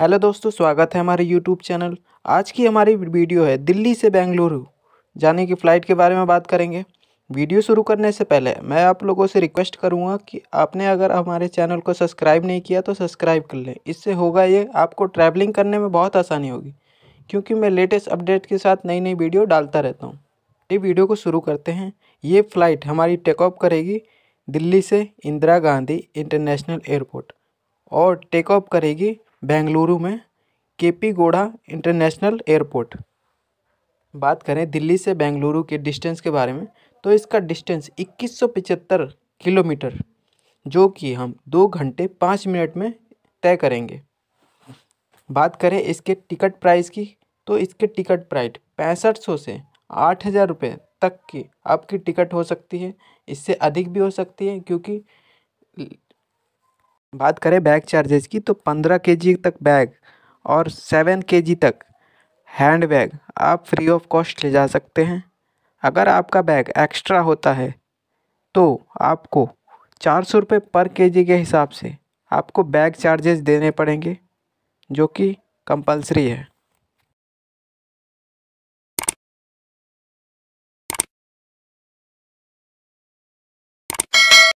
hello दोस्तों स्वागत है हमारे यूट्यूब चैनल आज की हमारी वीडियो है दिल्ली से बेंगलुरु जाने की फ़्लाइट के बारे में बात करेंगे वीडियो शुरू करने से पहले मैं आप लोगों से रिक्वेस्ट करूंगा कि आपने अगर हमारे चैनल को सब्सक्राइब नहीं किया तो सब्सक्राइब कर लें इससे होगा ये आपको ट्रैवलिंग करने में बहुत आसानी होगी क्योंकि मैं लेटेस्ट अपडेट के साथ नई नई वीडियो डालता रहता हूँ ये वीडियो को शुरू करते हैं ये फ़्लाइट हमारी टेकऑफ करेगी दिल्ली से इंदिरा गांधी इंटरनेशनल एयरपोर्ट और टेकऑफ करेगी बेंगलुरु में के पी गोड़ा इंटरनेशनल एयरपोर्ट बात करें दिल्ली से बेंगलुरु के डिस्टेंस के बारे में तो इसका डिस्टेंस इक्कीस किलोमीटर जो कि हम दो घंटे पाँच मिनट में तय करेंगे बात करें इसके टिकट प्राइस की तो इसके टिकट प्राइस पैंसठ सौ से आठ हज़ार रुपये तक की आपकी टिकट हो सकती है इससे अधिक भी हो सकती है क्योंकि बात करें बैग चार्जेस की तो पंद्रह के तक बैग और सेवन के तक हैंड बैग आप फ्री ऑफ कॉस्ट ले जा सकते हैं अगर आपका बैग एक्स्ट्रा होता है तो आपको चार सौ रुपये पर के के हिसाब से आपको बैग चार्जेस देने पड़ेंगे जो कि कंपलसरी है